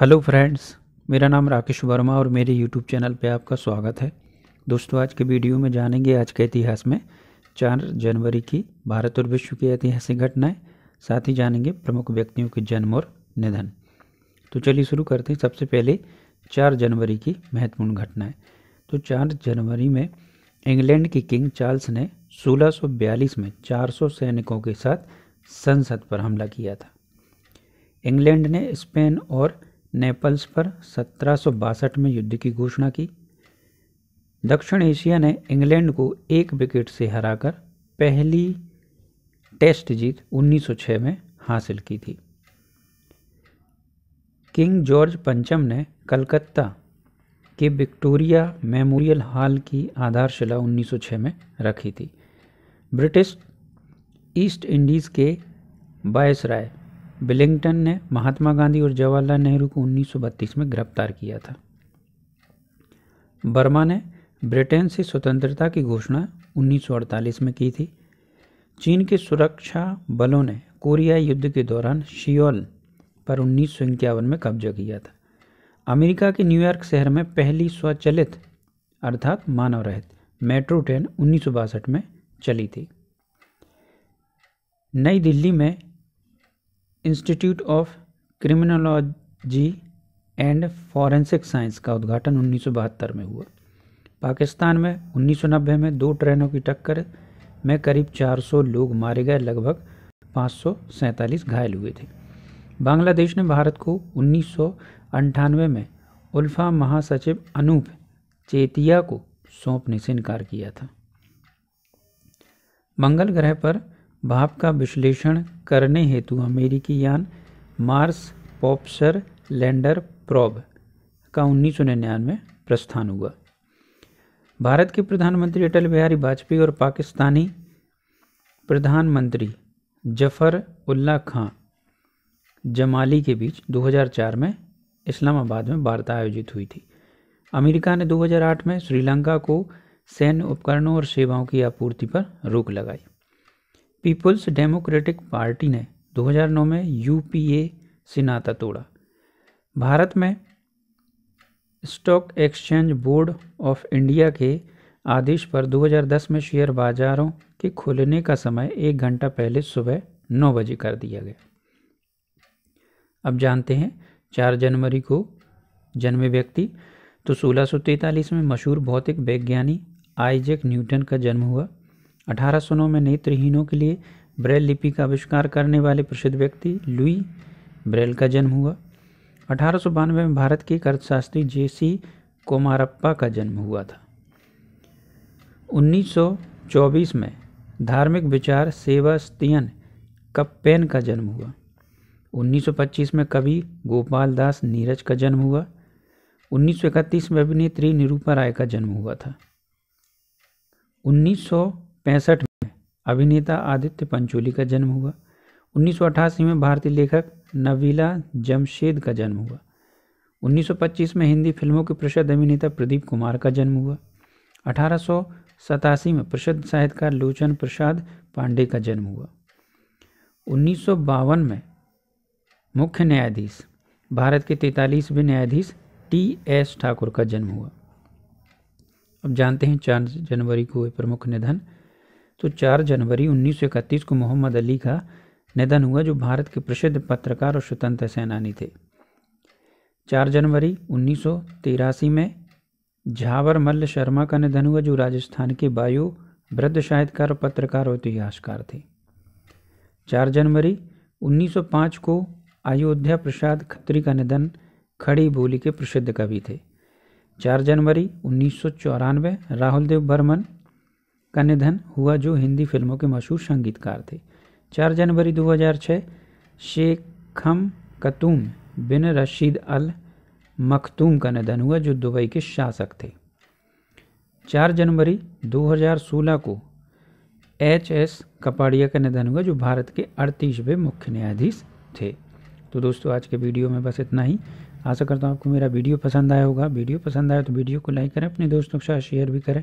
hello friends मेरा नाम राकेश वर्मा और मेरे यूट्यूब चैनल पे आपका स्वागत है दोस्तों आज के वीडियो में जानेंगे आज के इतिहास में चार जनवरी की भारत और विश्व की ऐतिहासिक घटनाएं साथ ही जानेंगे प्रमुख व्यक्तियों के जन्म और निधन तो चलिए शुरू करते हैं सबसे पहले चार जनवरी की महत्वपूर्ण घटनाएँ तो चार जनवरी में इंग्लैंड की किंग चार्ल्स ने सोलह में चार सैनिकों के साथ संसद पर हमला किया था इंग्लैंड ने स्पेन और नेपल्स पर सत्रह में युद्ध की घोषणा की दक्षिण एशिया ने इंग्लैंड को एक विकेट से हराकर पहली टेस्ट जीत 1906 में हासिल की थी किंग जॉर्ज पंचम ने कलकत्ता के विक्टोरिया मेमोरियल हॉल की आधारशिला 1906 में रखी थी ब्रिटिश ईस्ट इंडीज़ के राय बिलिंगटन ने महात्मा गांधी और जवाहरलाल नेहरू को 1932 में गिरफ्तार किया था बर्मा ने ब्रिटेन से स्वतंत्रता की घोषणा 1948 में की थी चीन के सुरक्षा बलों ने कोरिया युद्ध के दौरान शियोल पर उन्नीस में कब्जा किया था अमेरिका के न्यूयॉर्क शहर में पहली स्वचलित अर्थात मानव रहित मेट्रो ट्रेन उन्नीस में चली थी नई दिल्ली में institute of criminology and forensic science का उद्घाटन उन्नीस में हुआ पाकिस्तान में उन्नीस में दो ट्रेनों की टक्कर में करीब 400 लोग मारे गए लगभग पाँच घायल हुए थे बांग्लादेश ने भारत को उन्नीस में उल्फा महासचिव अनूप चेतिया को सौंपने से इनकार किया था मंगल ग्रह पर भाप का विश्लेषण करने हेतु अमेरिकी यान मार्स पॉप्सर लैंडर प्रॉब का उन्नीस सौ निन्यानवे प्रस्थान हुआ भारत के प्रधानमंत्री अटल बिहारी वाजपेयी और पाकिस्तानी प्रधानमंत्री जफर उल्ला खां जमाली के बीच 2004 में इस्लामाबाद में वार्ता आयोजित हुई थी अमेरिका ने 2008 में श्रीलंका को सैन्य उपकरणों और सेवाओं की आपूर्ति पर रोक लगाई पीपुल्स डेमोक्रेटिक पार्टी ने 2009 में यूपीए से नाता तोड़ा भारत में stock exchange board of India के आदेश पर 2010 में शेयर बाजारों के खुलने का समय एक घंटा पहले सुबह नौ बजे कर दिया गया अब जानते हैं चार जनवरी को जन्मे व्यक्ति तो सोलह में मशहूर भौतिक वैज्ञानिक आइजेक न्यूटन का जन्म हुआ अठारह सौ नौ में नेत्रहीनों के लिए ब्रेल लिपि का आविष्कार करने वाले प्रसिद्ध व्यक्ति लुई ब्रेल का जन्म हुआ अठारह सौ बानवे में भारत के अर्थशास्त्री जे सी कोमारप्पा का जन्म हुआ था उन्नीस सौ चौबीस में धार्मिक विचार सेवास्तियन कप्पेन का जन्म हुआ 1925 में कवि गोपाल दास नीरज का जन्म हुआ 1931 में अभिनेत्री निरूपा राय का जन्म हुआ था सौ पैंसठ में अभिनेता आदित्य पंचोली का जन्म हुआ उन्नीस में भारतीय लेखक नवीला जमशेद का जन्म हुआ 1925 में हिंदी फिल्मों के प्रसिद्ध अभिनेता प्रदीप कुमार का जन्म हुआ अठारह में प्रसिद्ध साहित्यकार लोचन प्रसाद पांडे का जन्म हुआ उन्नीस में मुख्य न्यायाधीश भारत के तैतालीसवें न्यायाधीश टी एस ठाकुर का जन्म हुआ अब जानते हैं चार जनवरी को हुए प्रमुख निधन तो 4 जनवरी उन्नीस को मोहम्मद अली का निधन हुआ जो भारत के प्रसिद्ध पत्रकार और स्वतंत्र सेनानी थे 4 जनवरी उन्नीस में झावर मल्ल शर्मा का निधन हुआ जो राजस्थान के वायु वृद्ध साहित्यकार पत्रकार और इतिहासकार थे 4 जनवरी 1905 को अयोध्या प्रसाद खत्री का निधन खड़ी बोली के प्रसिद्ध कवि थे 4 जनवरी उन्नीस राहुल देव बर्मन का निधन हुआ जो हिंदी फिल्मों के मशहूर संगीतकार थे 4 जनवरी 2006 खम कतूम बिन रशीद अल मखतूम का निधन हुआ जो दुबई के शासक थे 4 जनवरी 2016 को एच एस कपाड़िया का निधन हुआ जो भारत के अड़तीसवें मुख्य न्यायाधीश थे तो दोस्तों आज के वीडियो में बस इतना ही आशा करता हूँ आपको मेरा वीडियो पसंद आया होगा वीडियो पसंद आया तो वीडियो को लाइक करें अपने दोस्तों के साथ शेयर भी करें